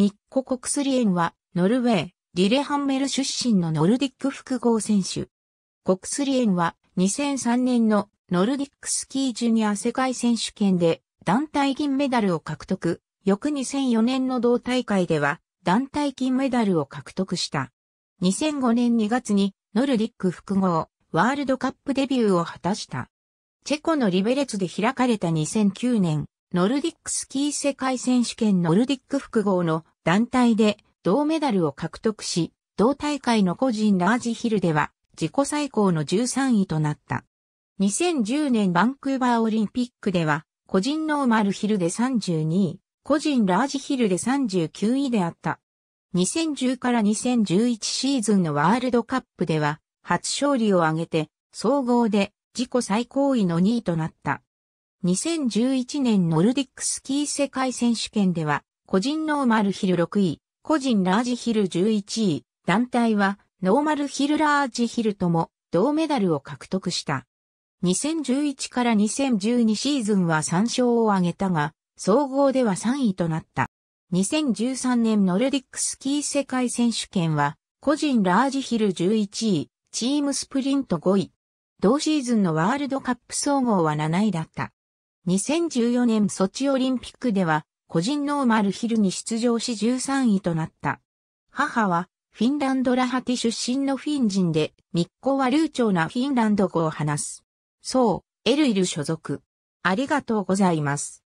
ミッコ・コクスリエンは、ノルウェー、リレハンメル出身のノルディック複合選手。コクスリエンは、2003年のノルディックスキージュニア世界選手権で団体銀メダルを獲得。翌2004年の同大会では団体金メダルを獲得した。2005年2月にノルディック複合ワールドカップデビューを果たした。チェコのリベレツで開かれた2009年ノルディックスキー世界選手権ノルディック複合の団体で銅メダルを獲得し、同大会の個人ラージヒルでは自己最高の13位となった。2010年バンクーバーオリンピックでは、個人ノーマルヒルで32位、個人ラージヒルで39位であった。2010から2011シーズンのワールドカップでは、初勝利を挙げて、総合で自己最高位の2位となった。2011年ノルディックスキー世界選手権では、個人ノーマルヒル6位、個人ラージヒル11位、団体はノーマルヒルラージヒルとも銅メダルを獲得した。2011から2012シーズンは3勝を挙げたが、総合では3位となった。2013年ノルディックスキー世界選手権は、個人ラージヒル11位、チームスプリント5位。同シーズンのワールドカップ総合は7位だった。2014年ソチオリンピックでは、個人ノーマルヒルに出場し13位となった。母は、フィンランドラハティ出身のフィン人で、密航は流暢なフィンランド語を話す。そう、エルイル所属。ありがとうございます。